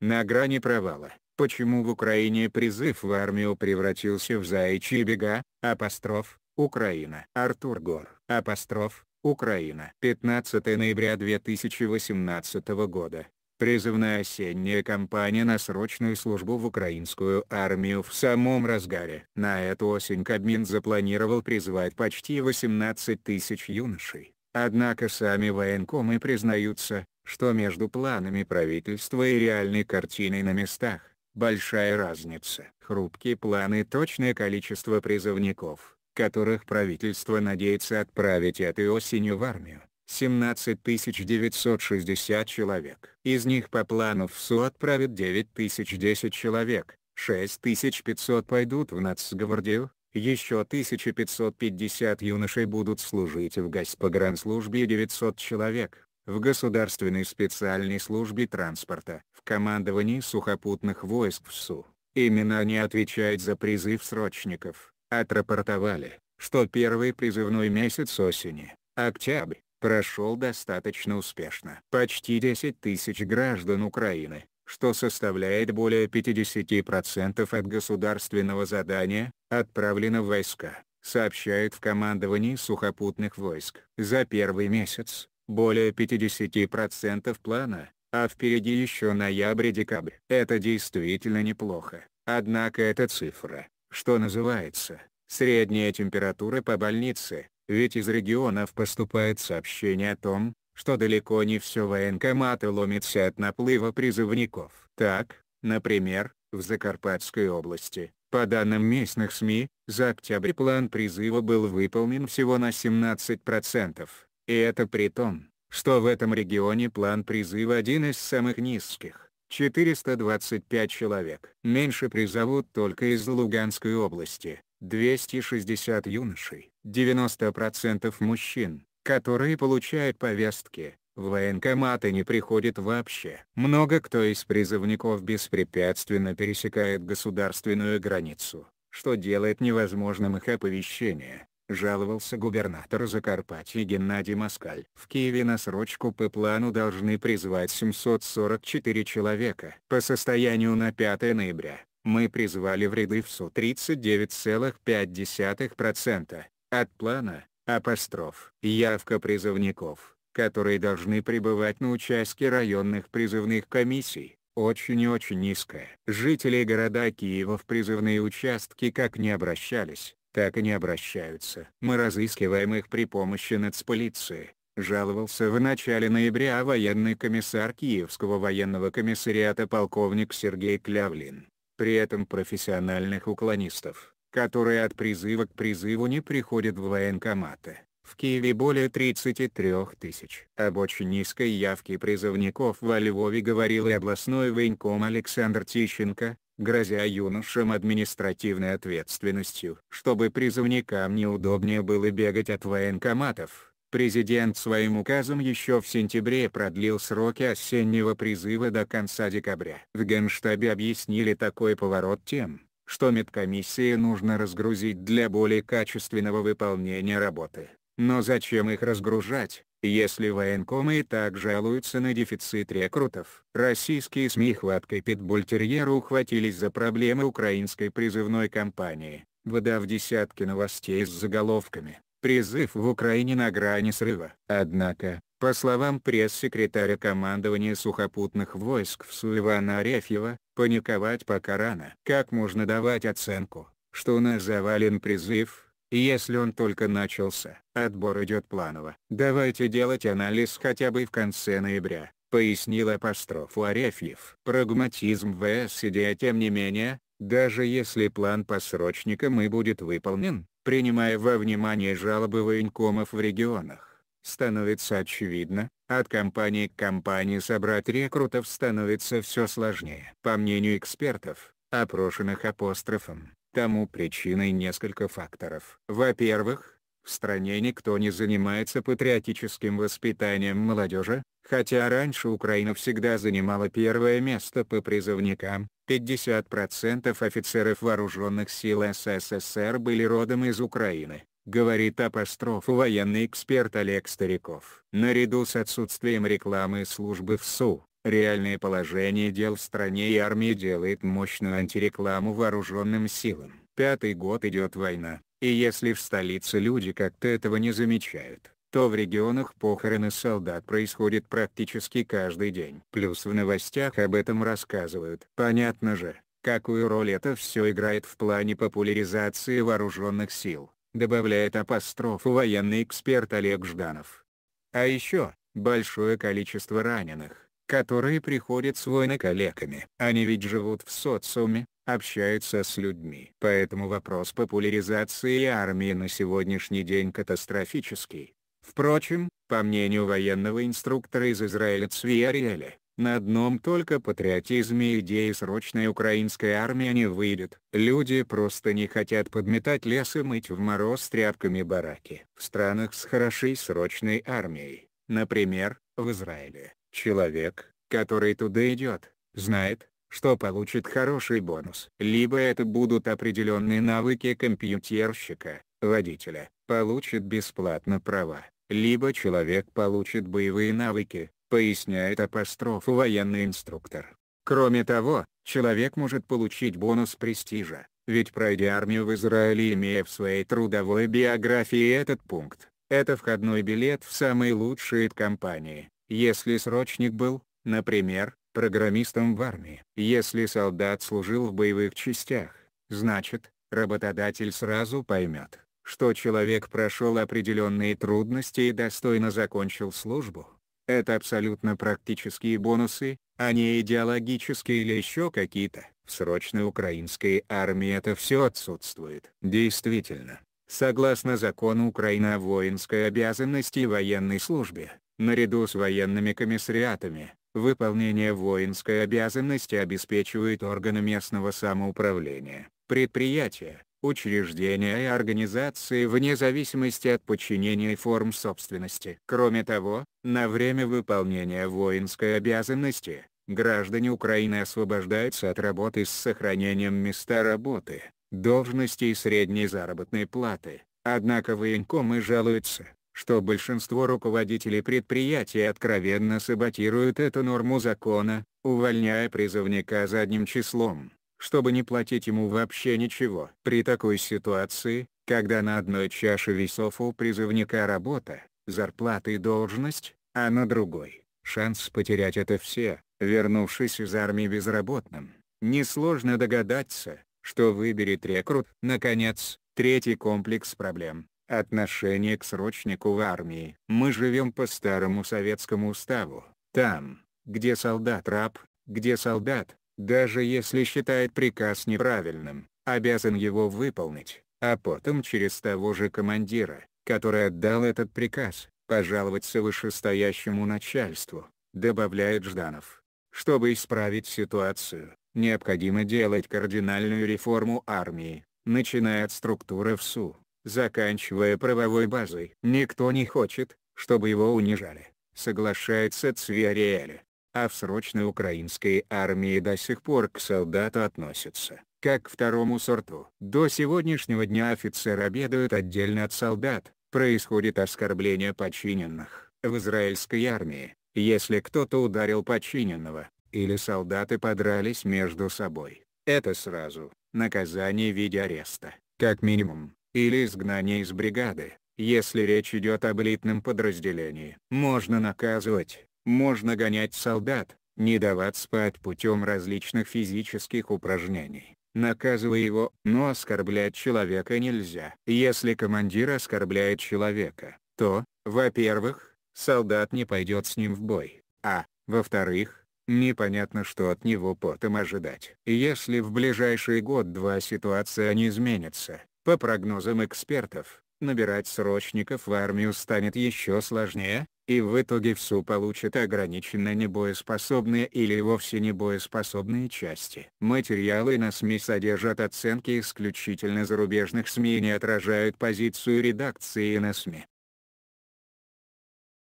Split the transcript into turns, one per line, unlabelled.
на грани провала. Почему в Украине призыв в армию превратился в заячьи бега, апостроф, Украина. Артур Гор, апостроф, Украина. 15 ноября 2018 года. Призывная осенняя кампания на срочную службу в украинскую армию в самом разгаре. На эту осень Кабмин запланировал призвать почти 18 тысяч юношей. Однако сами военкомы признаются, что между планами правительства и реальной картиной на местах, большая разница. Хрупкие планы и точное количество призывников, которых правительство надеется отправить этой осенью в армию, 17 960 человек. Из них по плану в Су отправят 9010 человек, 6500 пойдут в нацгвардию, еще 1550 юношей будут служить в госпогранслужбе 900 человек в Государственной специальной службе транспорта, в командовании сухопутных войск в СУ. Именно они отвечают за призыв срочников, отрапортовали, что первый призывной месяц осени, октябрь, прошел достаточно успешно. Почти 10 тысяч граждан Украины, что составляет более 50% от государственного задания, отправлено в войска, сообщают в командовании сухопутных войск. За первый месяц, более 50% плана, а впереди еще ноябрь-декабрь. Это действительно неплохо, однако эта цифра, что называется, средняя температура по больнице, ведь из регионов поступает сообщение о том, что далеко не все военкоматы ломятся от наплыва призывников. Так, например, в Закарпатской области, по данным местных СМИ, за октябрь план призыва был выполнен всего на 17%. И это при том, что в этом регионе план призыва один из самых низких – 425 человек. Меньше призовут только из Луганской области – 260 юношей, 90% мужчин, которые получают повестки, в военкоматы не приходят вообще. Много кто из призывников беспрепятственно пересекает государственную границу, что делает невозможным их оповещение жаловался губернатор Закарпатья Геннадий Москаль. В Киеве на срочку по плану должны призвать 744 человека. По состоянию на 5 ноября, мы призвали в ряды ВСУ 39,5% от плана, апостроф. Явка призывников, которые должны пребывать на участке районных призывных комиссий, очень и очень низкая. Жители города Киева в призывные участки как не обращались, так и не обращаются? Мы разыскиваем их при помощи нацполиции. Жаловался в начале ноября военный комиссар Киевского военного комиссариата полковник Сергей Клявлин. При этом профессиональных уклонистов, которые от призыва к призыву не приходят в военкоматы, в Киеве более 33 тысяч. Об очень низкой явке призывников во Львове говорил и областной военком Александр Тищенко, грозя юношам административной ответственностью. Чтобы призывникам неудобнее было бегать от военкоматов, президент своим указом еще в сентябре продлил сроки осеннего призыва до конца декабря. В Генштабе объяснили такой поворот тем, что медкомиссии нужно разгрузить для более качественного выполнения работы. Но зачем их разгружать, если военкомы и так жалуются на дефицит рекрутов, российские СМИ хваткой питбультерьера ухватились за проблемы украинской призывной кампании, выдав десятки новостей с заголовками «Призыв в Украине на грани срыва». Однако, по словам пресс-секретаря командования сухопутных войск в Суевана Арефьева, паниковать пока рано. Как можно давать оценку, что у нас завален призыв, если он только начался. Отбор идет планово. Давайте делать анализ хотя бы в конце ноября, пояснил апострофу Арефьев. Прагматизм ВС идея тем не менее, даже если план по срочникам и будет выполнен, принимая во внимание жалобы военкомов в регионах, становится очевидно, от компании к компании собрать рекрутов становится все сложнее. По мнению экспертов, опрошенных апострофом, Тому причиной несколько факторов. Во-первых, в стране никто не занимается патриотическим воспитанием молодежи, хотя раньше Украина всегда занимала первое место по призывникам. 50% офицеров вооруженных сил СССР были родом из Украины, говорит апостроф военный эксперт Олег Стариков. Наряду с отсутствием рекламы и службы в СУ, Реальное положение дел в стране и армии делает мощную антирекламу вооруженным силам. Пятый год идет война, и если в столице люди как-то этого не замечают, то в регионах похороны солдат происходят практически каждый день. Плюс в новостях об этом рассказывают. Понятно же, какую роль это все играет в плане популяризации вооруженных сил, добавляет апостроф военный эксперт Олег Жданов. А еще, большое количество раненых, которые приходят с военколлегами. Они ведь живут в социуме, общаются с людьми. Поэтому вопрос популяризации армии на сегодняшний день катастрофический. Впрочем, по мнению военного инструктора из Израиля Цви Ариэля, на одном только патриотизме и идеи срочной украинской армии не выйдет. Люди просто не хотят подметать лес и мыть в мороз тряпками бараки. В странах с хорошей срочной армией, например, в Израиле, Человек, который туда идет, знает, что получит хороший бонус. Либо это будут определенные навыки компьютерщика, водителя, получит бесплатно права, либо человек получит боевые навыки, поясняет апостроф военный инструктор. Кроме того, человек может получить бонус престижа, ведь пройдя армию в Израиле имея в своей трудовой биографии этот пункт, это входной билет в самые лучшие компании, если срочник был, например, программистом в армии. Если солдат служил в боевых частях, значит, работодатель сразу поймет, что человек прошел определенные трудности и достойно закончил службу. Это абсолютно практические бонусы, а не идеологические или еще какие-то. В срочной украинской армии это все отсутствует. Действительно, согласно закону Украины о воинской обязанности и военной службе, Наряду с военными комиссариатами, выполнение воинской обязанности обеспечивает органы местного самоуправления, предприятия, учреждения и организации вне зависимости от подчинения и форм собственности. Кроме того, на время выполнения воинской обязанности, граждане Украины освобождаются от работы с сохранением места работы, должности и средней заработной платы. Однако военкомы жалуются, что большинство руководителей предприятий откровенно саботируют эту норму закона, увольняя призывника задним числом, чтобы не платить ему вообще ничего. При такой ситуации, когда на одной чаше весов у призывника работа, зарплата и должность, а на другой — шанс потерять это все, вернувшись из армии безработным, несложно догадаться, что выберет рекрут. Наконец, третий комплекс проблем отношение к срочнику в армии. Мы живем по старому советскому уставу. Там, где солдат раб, где солдат, даже если считает приказ неправильным, обязан его выполнить, а потом через того же командира, который отдал этот приказ, пожаловаться вышестоящему начальству, добавляет Жданов. Чтобы исправить ситуацию, необходимо делать кардинальную реформу армии, начиная от структуры ВСУ, заканчивая правовой базой. Никто не хочет, чтобы его унижали, соглашается Цвериэль. А в срочной украинской армии до сих пор к солдату относятся, как к второму сорту. До сегодняшнего дня офицеры обедают отдельно от солдат, происходит оскорбление подчиненных. В израильской армии, если кто-то ударил подчиненного, или солдаты подрались между собой, это сразу, наказание в виде ареста, как минимум или изгнание из бригады. Если речь идет об элитном подразделении, можно наказывать, можно гонять солдат, не давать спать путем различных физических упражнений. Наказывай его, но оскорблять человека нельзя. Если командир оскорбляет человека, то, во-первых, солдат не пойдет с ним в бой, а, во-вторых, непонятно что от него потом ожидать. Если в ближайший год-два ситуация не изменится, по прогнозам экспертов, набирать срочников в армию станет еще сложнее, и в итоге всю получат ограниченно небоеспособные или вовсе небоеспособные части. Материалы на СМИ содержат оценки исключительно зарубежных СМИ и не отражают позицию редакции на СМИ.